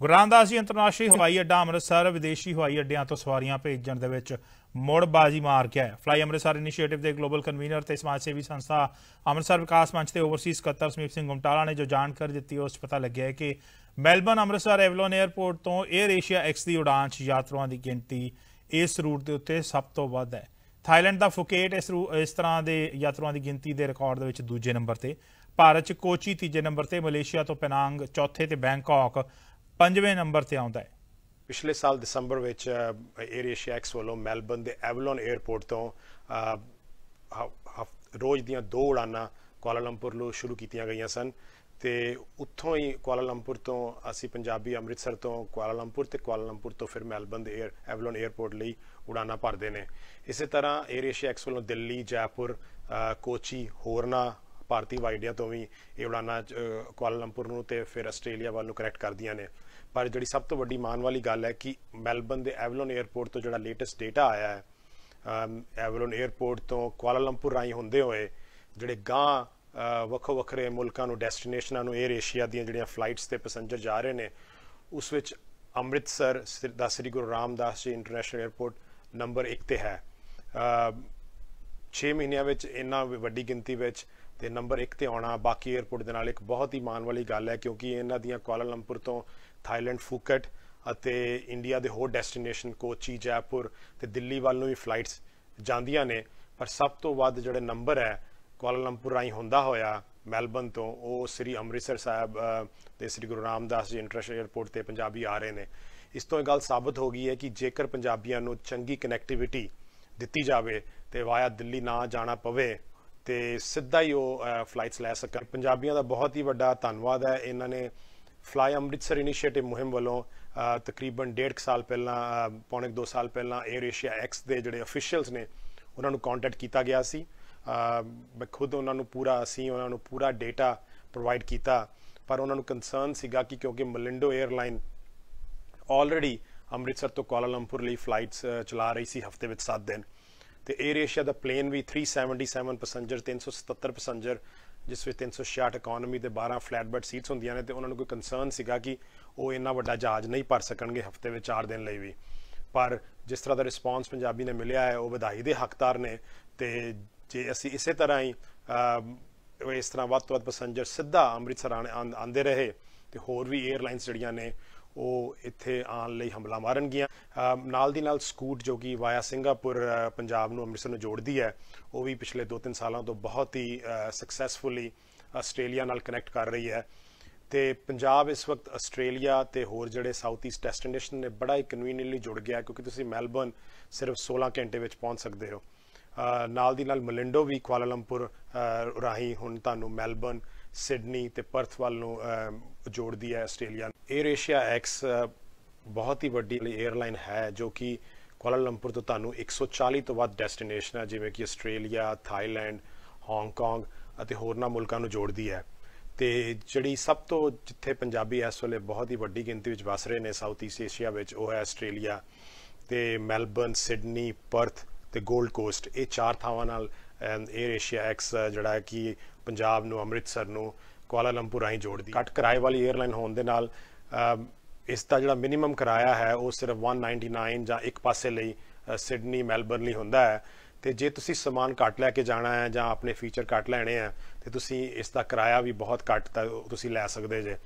ਗੁਰਦਾਸ ਜੀ ਅੰਤਰਰਾਸ਼ਟਰੀ ਹਵਾਈ ਅੱਡਾ ਅੰਮ੍ਰਿਤਸਰ ਵਿਦੇਸ਼ੀ ਹਵਾਈ ਅੱਡਿਆਂ ਤੋਂ ਸਵਾਰੀਆਂ ਭੇਜਣ ਦੇ ਵਿੱਚ ਮੁੜ ਬਾਜ਼ੀ ਮਾਰ ਗਿਆ ਹੈ ਫਲਾਈ ਅੰਮ੍ਰਿਤਸਰ ਇਨੀਸ਼ੀਏਟਿਵ ਦੇ ਗਲੋਬਲ ਕਨਵੀਨਰ ਤੇ ਸਮਾਜ ਸੇਵੀ ਸੰਸਥਾ ਅੰਮ੍ਰਿਤਸਰ ਵਿਕਾਸ ਮੰਚ ਦੇ ਓਵਰਸੀਜ਼ ਸਕੱਤਰ ਸਮੀਪ ਸਿੰਘ ਗੁੰਟਾਲਾ ਨੇ ਜੋ ਜਾਣਕਾਰੀ ਦਿੱਤੀ ਉਸ ਪਤਾ ਲੱਗਿਆ ਹੈ ਕਿ ਮੈਲਬਨ ਅੰਮ੍ਰਿਤਸਰ ਐਵਲੋਨ 에ਅਰਪੋਰਟ ਤੋਂ 에ਅਰ ਏਸ਼ੀਆ ਐਕਸ ਦੀ ਉਡਾਨ 'ਚ ਯਾਤਰੀਆਂ ਦੀ ਗਿਣਤੀ ਇਸ ਰੂਟ ਦੇ ਉੱਤੇ ਸਭ ਤੋਂ ਵੱਧ ਹੈ ਥਾਈਲੈਂਡ ਦਾ ਫੁਕੇਟ ਇਸ ਇਸ ਤਰ੍ਹਾਂ ਦੇ ਯਾਤਰੀਆਂ ਦੀ ਗਿਣਤੀ ਦੇ ਰਿਕਾਰਡ ਦੇ ਵਿੱਚ ਦੂਜੇ ਨੰਬਰ ਤੇ ਭਾਰਤ 'ਚ ਕੋਚੀ ਤੀਜੇ ਨੰਬਰ ਤੇ ਮਲੇਸ਼ੀਆ ਤੋਂ ਪੈਨਾਂਗ ਚੌਥੇ ਤੇ ਬੈਂਕਾਕ ਪੰਜਵੇਂ ਨੰਬਰ ਤੇ ਆਉਂਦਾ ਹੈ ਪਿਛਲੇ ਸਾਲ ਦਸੰਬਰ ਵਿੱਚ 에ਅਰ ਏਸ਼ੀਆ ਐਕਸ ਵੱਲੋਂ ਮੈਲਬਨ ਦੇ ਐਵਲਨ 에ਅਰਪੋਰਟ ਤੋਂ ਰੋਜ਼ ਦੀਆਂ ਦੋ ਉਡਾਨਾਂ ਕੁਆਲਾਲੰਪੁਰ ਨੂੰ ਸ਼ੁਰੂ ਕੀਤੀਆਂ ਗਈਆਂ ਸਨ ਤੇ ਉੱਥੋਂ ਹੀ ਕੁਆਲਾਲੰਪੁਰ ਤੋਂ ਅਸੀਂ ਪੰਜਾਬੀ ਅੰਮ੍ਰਿਤਸਰ ਤੋਂ ਕੁਆਲਾਲੰਪੁਰ ਤੇ ਕੁਆਲਾਲੰਪੁਰ ਤੋਂ ਫਿਰ ਮੈਲਬਨ ਦੇ 에ਅਰ ਐਵਲਨ 에ਅਰਪੋਰਟ ਲਈ ਉਡਾਨਾਂ ਭਰਦੇ ਨੇ ਇਸੇ ਤਰ੍ਹਾਂ 에ਅਰ ਏਸ਼ੀਆ ਐਕਸ ਵੱਲੋਂ ਦਿੱਲੀ ਜੈਪੁਰ ਕੋਚੀ ਹੋਰਨਾ ਭਾਰਤੀ ਵਾਈਡਿਆ ਤੋਂ ਵੀ ਇਹ ਉਡਾਨਾਂ ਕੁਆਲਾਲੰਪੁਰ ਨੂੰ ਤੇ ਫਿਰ ਆਸਟ੍ਰੇਲੀਆ ਵੱਲ ਨੂੰ ਕਰੈਕਟ ਕਰਦੀਆਂ ਨੇ ਪਰ ਜਿਹੜੀ ਸਭ ਤੋਂ ਵੱਡੀ ਮਾਣ ਵਾਲੀ ਗੱਲ ਹੈ ਕਿ ਮੈਲਬਨ ਦੇ ਐਵਲਨ 에ਅਰਪੋਰਟ ਤੋਂ ਜਿਹੜਾ ਲੇਟੈਸਟ ਡਾਟਾ ਆਇਆ ਹੈ ਐਵਲਨ 에ਅਰਪੋਰਟ ਤੋਂ ਕੁਆਲਾਲੰਪੁਰ ਰਾਈ ਹੁੰਦੇ ਹੋਏ ਜਿਹੜੇ ਗਾਂ ਵੱਖੋ ਵੱਖਰੇ ਮੁਲਕਾਂ ਨੂੰ ਡੈਸਟੀਨੇਸ਼ਨਾਂ ਨੂੰ 에ਅਰ ਏਸ਼ੀਆ ਦੀਆਂ ਜਿਹੜੀਆਂ ਫਲਾਈਟਸ ਤੇ ਪੈਸੇਂਜਰ ਜਾ ਰਹੇ ਨੇ ਉਸ ਵਿੱਚ ਅੰਮ੍ਰਿਤਸਰ ਦਾ ਸ੍ਰੀ ਗੁਰੂ ਰਾਮਦਾਸ ਜੀ ਇੰਟਰਨੈਸ਼ਨਲ 에ਅਰਪੋਰਟ ਨੰਬਰ 1 ਤੇ ਹੈ 6 ਮਹੀਨਿਆਂ ਵਿੱਚ ਇੰਨਾ ਵੱਡੀ ਗਿਣਤੀ ਵਿੱਚ ਤੇ ਨੰਬਰ 1 ਤੇ ਆਉਣਾ ਬਾਕੀ 에어ਪੋਰਟ ਦੇ ਨਾਲ ਇੱਕ ਬਹੁਤ ਹੀ ਮਾਣ ਵਾਲੀ ਗੱਲ ਹੈ ਕਿਉਂਕਿ ਇਹਨਾਂ ਦੀਆਂ ਕੁਆਲਾਲੰਪੁਰ ਤੋਂ ਥਾਈਲੈਂਡ ਫੂਕਟ ਅਤੇ ਇੰਡੀਆ ਦੇ ਹੋਰ ਡੈਸਟੀਨੇਸ਼ਨ ਕੋਚੀ ਜੈਪੁਰ ਤੇ ਦਿੱਲੀ ਵੱਲ ਨੂੰ ਵੀ ਫਲਾਈਟਸ ਜਾਂਦੀਆਂ ਨੇ ਪਰ ਸਭ ਤੋਂ ਵੱਧ ਜਿਹੜੇ ਨੰਬਰ ਹੈ ਕੁਆਲਾਲੰਪੁਰ ਰਾਹੀਂ ਹੁੰਦਾ ਹੋਇਆ ਮੈਲਬਨ ਤੋਂ ਉਹ ਸ੍ਰੀ ਅੰਮ੍ਰਿਤਸਰ ਸਾਹਿਬ ਤੇ ਸ੍ਰੀ ਗੁਰੂ ਰਾਮਦਾਸ ਜੀ ਇੰਟਰਨੈਸ਼ਨਲ 에어ਪੋਰਟ ਤੇ ਪੰਜਾਬੀ ਆ ਰਹੇ ਨੇ ਇਸ ਤੋਂ ਇਹ ਗੱਲ ਸਾਬਤ ਹੋ ਗਈ ਹੈ ਕਿ ਜੇਕਰ ਪੰਜਾਬੀਆਂ ਨੂੰ ਚੰਗੀ ਕਨੈਕਟੀਵਿਟੀ ਦਿੱਤੀ ਜਾਵੇ ਤੇ ਵਾਇਆ ਦਿੱਲੀ ਨਾ ਜਾਣਾ ਪਵੇ ਤੇ ਸਿੱਧਾ ਹੀ ਉਹ ਫਲਾਈਟਸ ਲੈ ਸਕਣ ਪੰਜਾਬੀਆਂ ਦਾ ਬਹੁਤ ਹੀ ਵੱਡਾ ਧੰਨਵਾਦ ਹੈ ਇਹਨਾਂ ਨੇ ਫਲਾਈ ਅੰਮ੍ਰਿਤਸਰ ਇਨੀਸ਼ੀਏਟਿਵ ਮੁਹਿੰਮ ਵੱਲੋਂ ਤਕਰੀਬਨ 1.5 ਸਾਲ ਪਹਿਲਾਂ ਪੌਣੇ 2 ਸਾਲ ਪਹਿਲਾਂ 에ਅਰ ਏਸ਼ੀਆ ਐਕਸ ਦੇ ਜਿਹੜੇ ਅਫੀਸ਼ੀਅਲਸ ਨੇ ਉਹਨਾਂ ਨੂੰ ਕੰਟੈਕਟ ਕੀਤਾ ਗਿਆ ਸੀ ਮੈਂ ਖੁਦ ਉਹਨਾਂ ਨੂੰ ਪੂਰਾ ਅਸੀਂ ਉਹਨਾਂ ਨੂੰ ਪੂਰਾ ਡੇਟਾ ਪ੍ਰੋਵਾਈਡ ਕੀਤਾ ਪਰ ਉਹਨਾਂ ਨੂੰ ਕਨਸਰਨ ਸੀਗਾ ਕਿ ਕਿਉਂਕਿ ਮਲਿੰਡੋ 에ਅਰਲਾਈਨ ਆਲਰੇਡੀ ਅੰਮ੍ਰਿਤਸਰ ਤੋਂ ਕੁਆਲਾਲੰਪੁਰ ਲਈ ਫਲਾਈਟਸ ਚਲਾ ਰਹੀ ਸੀ ਹਫਤੇ ਵਿੱਚ 7 ਦਿਨ ਤੇ 에ਅਰ ਏਸ਼ੀਆ ਦਾ ਪਲੇਨ ਵੀ 377 ਪੈਸੰਜਰ 377 ਪੈਸੰਜਰ ਜਿਸ ਵਿੱਚ 366 ਇਕਨੋਮੀ ਤੇ 12 ਫਲੈਟ ਬੈਡ ਸੀਟਸ ਹੁੰਦੀਆਂ ਨੇ ਤੇ ਉਹਨਾਂ ਨੂੰ ਕੋਈ ਕਨਸਰਨ ਸੀਗਾ ਕਿ ਉਹ ਇੰਨਾ ਵੱਡਾ ਜਹਾਜ਼ ਨਹੀਂ ਭਰ ਸਕਣਗੇ ਹਫਤੇ ਵਿੱਚ 4 ਦਿਨ ਲਈ ਵੀ ਪਰ ਜਿਸ ਤਰ੍ਹਾਂ ਦਾ ਰਿਸਪਾਂਸ ਪੰਜਾਬੀ ਨੇ ਮਿਲਿਆ ਹੈ ਉਹ ਵਧਾਈ ਦੇ ਹੱਕਦਾਰ ਨੇ ਤੇ ਜੇ ਅਸੀਂ ਇਸੇ ਤਰ੍ਹਾਂ ਹੀ ਇਸ ਤਰ੍ਹਾਂ ਵੱਧ ਤੋਂ ਵੱਧ ਪੈਸੰਜਰ ਸਿੱਧਾ ਅੰਮ੍ਰਿਤਸਰ ਆਂਦੇ ਰਹੇ ਤੇ ਹੋਰ ਵੀ 에ਅਰਲਾਈਨਸ ਜਿਹੜੀਆਂ ਨੇ ਉਹ ਇੱਥੇ ਆਉਣ ਲਈ ਹਮਲਾ ਮਾਰਨਗੀਆਂ ਨਾਲ ਦੀ ਨਾਲ ਸਕੂਟ ਜੋ ਕਿ ਵਾਇਆ ਸਿੰਗਾਪੁਰ ਪੰਜਾਬ ਨੂੰ ਅੰਮ੍ਰਿਤਸਰ ਨੂੰ ਜੋੜਦੀ ਹੈ ਉਹ ਵੀ ਪਿਛਲੇ 2-3 ਸਾਲਾਂ ਤੋਂ ਬਹੁਤ ਹੀ ਸਕਸੈਸਫੁਲੀ ਆਸਟ੍ਰੇਲੀਆ ਨਾਲ ਕਨੈਕਟ ਕਰ ਰਹੀ ਹੈ ਤੇ ਪੰਜਾਬ ਇਸ ਵਕਤ ਆਸਟ੍ਰੇਲੀਆ ਤੇ ਹੋਰ ਜਿਹੜੇ ਸਾਊਥ ਈਸਟ ਡੈਸਟੀਨੇਸ਼ਨ ਨੇ ਬੜਾ ਹੀ ਕਨਵੀਨੀਅੰਟਲੀ ਜੁੜ ਗਿਆ ਕਿਉਂਕਿ ਤੁਸੀਂ ਮੈਲਬਨ ਸਿਰਫ 16 ਘੰਟੇ ਵਿੱਚ ਪਹੁੰਚ ਸਕਦੇ ਹੋ ਨਾਲ ਦੀ ਨਾਲ ਮਲਿੰਡੋ ਵੀ ਕੁਆਲਾਲੰਪੁਰ ਰਾਹੀਂ ਹੁਣ ਤੁਹਾਨੂੰ ਮੈਲਬਨ ਸਿਡਨੀ ਤੇ ਪਰਥ ਵੱਲ ਨੂੰ ਜੋੜਦੀ ਹੈ ਆਸਟ੍ਰੇਲੀਆ 에ਅਰ ਏਸ਼ੀਆ ਐਕਸ ਬਹੁਤ ਹੀ ਵੱਡੀ ਏਅਰਲਾਈਨ ਹੈ ਜੋ ਕਿ ਕੁਆਲਾਲੰਪੁਰ ਤੋਂ ਤੁਹਾਨੂੰ 140 ਤੋਂ ਵੱਧ ਡੈਸਟੀਨੇਸ਼ਨ ਹੈ ਜਿਵੇਂ ਕਿ ਆਸਟ੍ਰੇਲੀਆ ਥਾਈਲੈਂਡ ਹਾਂਗਕਾਂਗ ਅਤੇ ਹੋਰਨਾਂ ਮੁਲਕਾਂ ਨੂੰ ਜੋੜਦੀ ਹੈ ਤੇ ਜਿਹੜੀ ਸਭ ਤੋਂ ਜਿੱਥੇ ਪੰਜਾਬੀ ਇਸ ਵੇਲੇ ਬਹੁਤ ਹੀ ਵੱਡੀ ਗਿਣਤੀ ਵਿੱਚ ਵਸ ਰਹੇ ਨੇ ਸਾਊਥ ਈਸਟ ਏਸ਼ੀਆ ਵਿੱਚ ਉਹ ਹੈ ਆਸਟ੍ਰੇਲੀਆ ਤੇ ਮੈਲਬਰਨ ਸਿਡਨੀ ਪਰਥ ਤੇ 골ਡ ਕੋਸਟ ਇਹ ਚਾਰ ਥਾਵਾਂ ਨਾਲ ਏਅਰ ਏਸ਼ੀਆ ਐਕਸ ਜਿਹੜਾ ਕਿ ਪੰਜਾਬ ਨੂੰ ਅੰਮ੍ਰਿਤਸਰ ਨੂੰ ਕੁਆਲਾਲੰਪੁਰ ਰਾਹੀਂ ਜੋੜਦੀ ਘੱਟ ਕਿਰਾਏ ਵਾਲੀ ਏਅਰਲਾਈਨ ਹੋਣ ਦੇ ਨਾਲ ਇਸ ਦਾ ਜਿਹੜਾ ਮਿਨੀਮਮ ਕਿਰਾਇਆ ਹੈ ਉਹ ਸਿਰਫ 199 ਜਾਂ ਇੱਕ ਪਾਸੇ ਲਈ ਸਿਡਨੀ ਮੈਲਬਰਨ ਲਈ ਹੁੰਦਾ ਹੈ ਤੇ ਜੇ ਤੁਸੀਂ ਸਮਾਨ ਘੱਟ ਲੈ ਕੇ ਜਾਣਾ ਹੈ ਜਾਂ ਆਪਣੇ ਫੀਚਰ ਘੱਟ ਲੈਣੇ ਆ ਤੇ ਤੁਸੀਂ ਇਸ ਦਾ ਕਿਰਾਇਆ ਵੀ ਬਹੁਤ ਘੱਟ ਤੁਸੀਂ ਲੈ ਸਕਦੇ ਜੇ